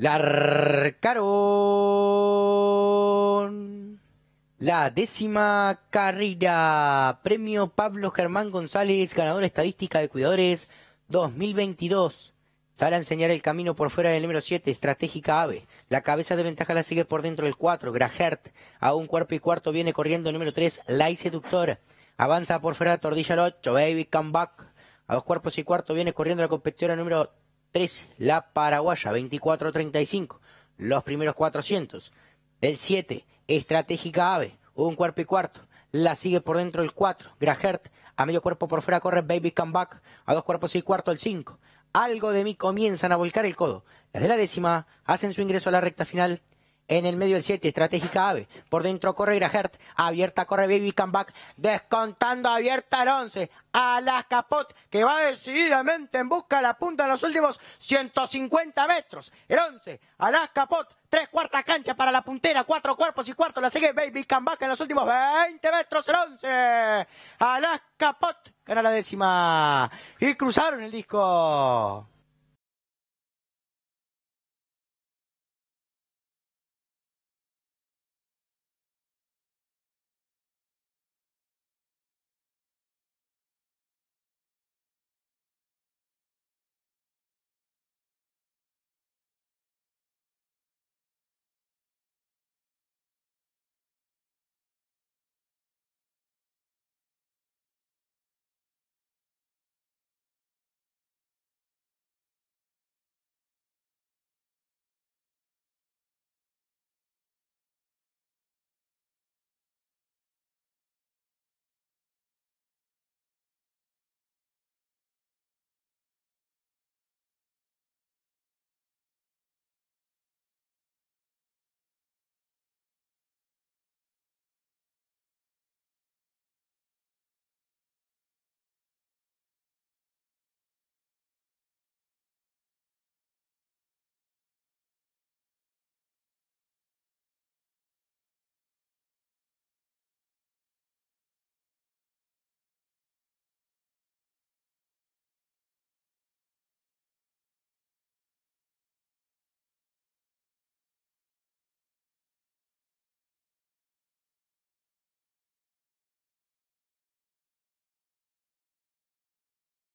La La décima carrera. Premio Pablo Germán González, ganador estadística de cuidadores 2022. Sale a enseñar el camino por fuera del número 7, Estratégica Ave. La cabeza de ventaja la sigue por dentro del 4, Grahert. A un cuerpo y cuarto viene corriendo el número 3, Lai Seductor. Avanza por fuera, Tordilla el 8, Baby Comeback. A dos cuerpos y cuarto viene corriendo la competidora número 13, la Paraguaya, 24-35, los primeros 400. El 7, Estratégica Ave, un cuerpo y cuarto. La sigue por dentro el 4, grahert A medio cuerpo por fuera corre Baby Comeback. A dos cuerpos y cuarto el 5. Algo de mí comienzan a volcar el codo. Las de la décima hacen su ingreso a la recta final en el medio del 7, estratégica Ave. Por dentro corre Hertz. Abierta corre Baby Comeback. Descontando abierta el 11. Alas Capot, que va decididamente en busca de la punta en los últimos 150 metros. El 11, Alas Capot. tres cuartas canchas para la puntera, cuatro cuerpos y cuarto. La sigue Baby Comeback en los últimos 20 metros. El 11, Alas Pot, gana la décima. Y cruzaron el disco.